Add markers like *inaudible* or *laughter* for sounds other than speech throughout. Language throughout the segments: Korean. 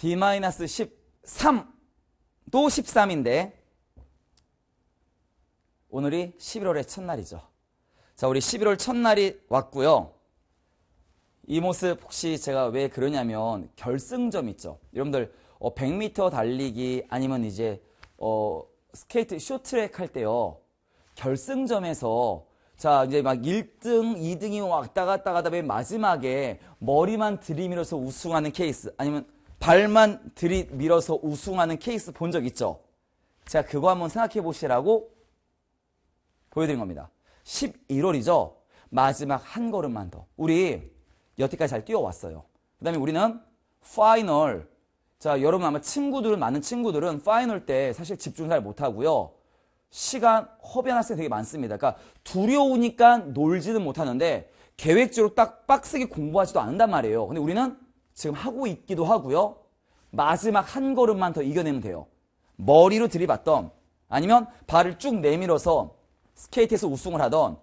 D-13도 13인데 오늘이 11월의 첫날이죠. 자, 우리 11월 첫날이 왔고요. 이 모습 혹시 제가 왜 그러냐면 결승점 있죠. 여러분들 100m 어, 달리기 아니면 이제 어, 스케이트 쇼트랙 할 때요. 결승점에서 자 이제 막 1등, 2등이 왔다 갔다 가다 맨 마지막에 머리만 들이밀어서 우승하는 케이스 아니면 발만 들이밀어서 우승하는 케이스 본 적 있죠? 제가 그거 한번 생각해 보시라고 보여드린 겁니다. 11월이죠? 마지막 한 걸음만 더. 우리 여태까지 잘 뛰어왔어요. 그 다음에 우리는 파이널. 자, 여러분 아마 친구들은, 많은 친구들은 파이널 때 사실 집중 잘 못하고요. 시간 허비한 학생 되게 많습니다. 그러니까 두려우니까 놀지는 못하는데 계획적으로 딱 빡세게 공부하지도 않는단 말이에요. 근데 우리는 지금 하고 있기도 하고요. 마지막 한 걸음만 더 이겨내면 돼요. 머리로 들이받던 아니면 발을 쭉 내밀어서 스케이트에서 우승을 하던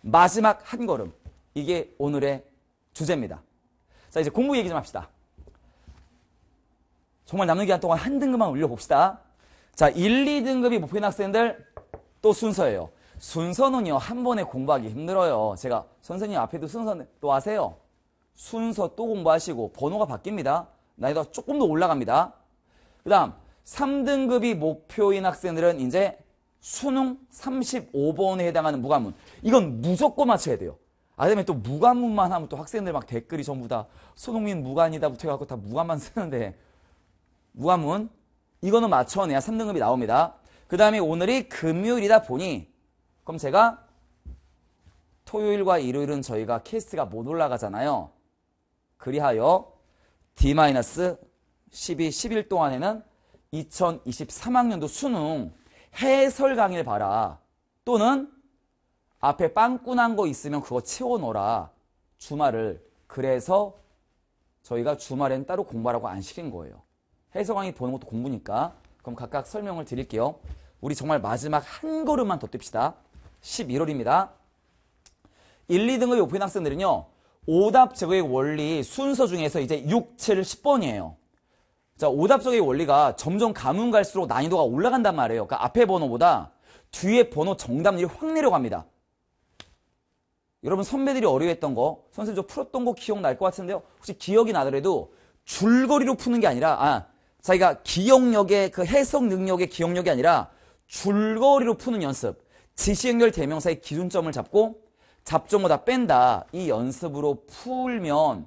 마지막 한 걸음. 이게 오늘의 주제입니다. 자, 이제 공부 얘기 좀 합시다. 정말 남는 기간 동안 한 등급만 올려봅시다. 자, 1, 2등급이 목표인 학생들 또 순서예요. 순서는요, 한 번에 공부하기 힘들어요. 제가 선생님 앞에도 순서 또 아세요? 순서 또 공부하시고 번호가 바뀝니다. 난이도가 조금 더 올라갑니다. 그 다음 3등급이 목표인 학생들은 이제 수능 35번에 해당하는 무관문. 이건 무조건 맞춰야 돼요. 아, 그다음에 또 무관문만 하면 또 학생들 막 댓글이 전부 다 손흥민 무관이다부터 해갖고 다 무관만 *laughs* 쓰는데 무관문 이거는 맞춰내야 3등급이 나옵니다. 그 다음에 오늘이 금요일이다 보니 그럼 제가 토요일과 일요일은 저희가 케이스가 못 올라가잖아요. 그리하여 D-12, 11 동안에는 2023학년도 수능 해설 강의를 봐라. 또는 앞에 빵꾸난 거 있으면 그거 채워넣어라. 주말을. 그래서 저희가 주말엔 따로 공부하라고 안 시킨 거예요. 해설 강의 보는 것도 공부니까. 그럼 각각 설명을 드릴게요. 우리 정말 마지막 한 걸음만 더 뜹시다. 11월입니다. 1, 2등급 높은 학생들은요. 오답 제곱의 원리 순서 중에서 이제 6, 7, 10번이에요. 자, 오답 제곱의 원리가 점점 가문 갈수록 난이도가 올라간단 말이에요. 그러니까 앞에 번호보다 뒤에 번호 정답률이 확 내려갑니다. 여러분 선배들이 어려워했던 거, 선생님 저 풀었던 거 기억날 것 같은데요. 혹시 기억이 나더라도 줄거리로 푸는 게 아니라 아, 자기가 기억력의 그 해석 능력의 기억력이 아니라 줄거리로 푸는 연습. 지시연결 대명사의 기준점을 잡고 잡종어 다 뺀다 이 연습으로 풀면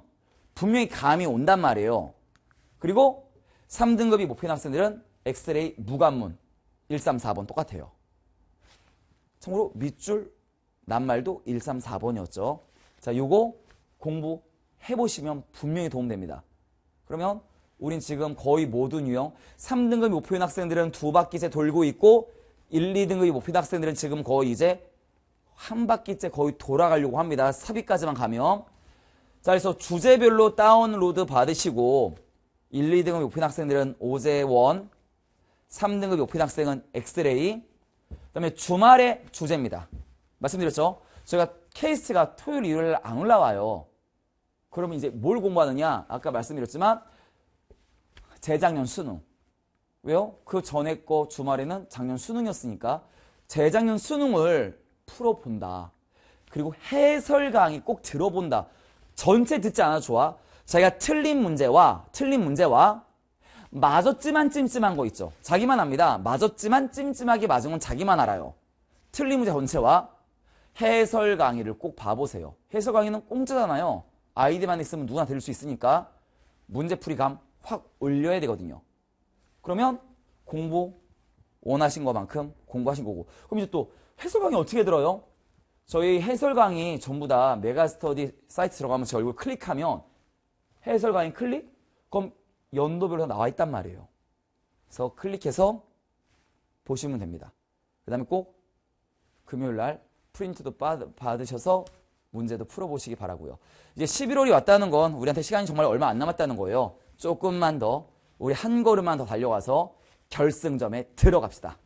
분명히 감이 온단 말이에요. 그리고 3등급이 목표인 학생들은 엑스레이 무관문 1, 3, 4번 똑같아요. 참고로 밑줄 낱말도 1, 3, 4번이었죠. 자, 요거 공부해보시면 분명히 도움됩니다. 그러면 우린 지금 거의 모든 유형 3등급이 목표인 학생들은 두 바퀴째 돌고 있고 1, 2등급이 목표인 학생들은 지금 거의 이제 한 바퀴째 거의 돌아가려고 합니다. 삽입까지만 가면. 자, 그래서 주제별로 다운로드 받으시고 1, 2등급 높인 학생들은 오제원, 3등급 높인 학생은 엑스레이, 그 다음에 주말에 주제입니다. 말씀드렸죠? 저희가 케이스가 토요일, 일요일 안 올라와요. 그러면 이제 뭘 공부하느냐? 아까 말씀드렸지만 재작년 수능. 왜요? 그 전에 거 주말에는 작년 수능이었으니까 재작년 수능을 풀어본다. 그리고 해설 강의 꼭 들어본다. 전체 듣지 않아 좋아. 자기가 틀린 문제와 틀린 문제와 맞았지만 찜찜한 거 있죠. 자기만 압니다. 맞았지만 찜찜하게 맞은 건 자기만 알아요. 틀린 문제 전체와 해설 강의를 꼭 봐보세요. 해설 강의는 공짜잖아요. 아이디만 있으면 누구나 들을 수 있으니까 문제풀이감 확 올려야 되거든요. 그러면 공부 원하신 것만큼 공부하신 거고. 그럼 이제 또 해설 강의 어떻게 들어요? 저희 해설 강의 전부 다 메가스터디 사이트 들어가면 제 얼굴 클릭하면 해설 강의 클릭? 그럼 연도별로 나와 있단 말이에요. 그래서 클릭해서 보시면 됩니다. 그 다음에 꼭 금요일 날 프린트도 받으셔서 문제도 풀어보시기 바라고요. 이제 11월이 왔다는 건 우리한테 시간이 정말 얼마 안 남았다는 거예요. 조금만 더 우리 한 걸음만 더 달려가서 결승점에 들어갑시다.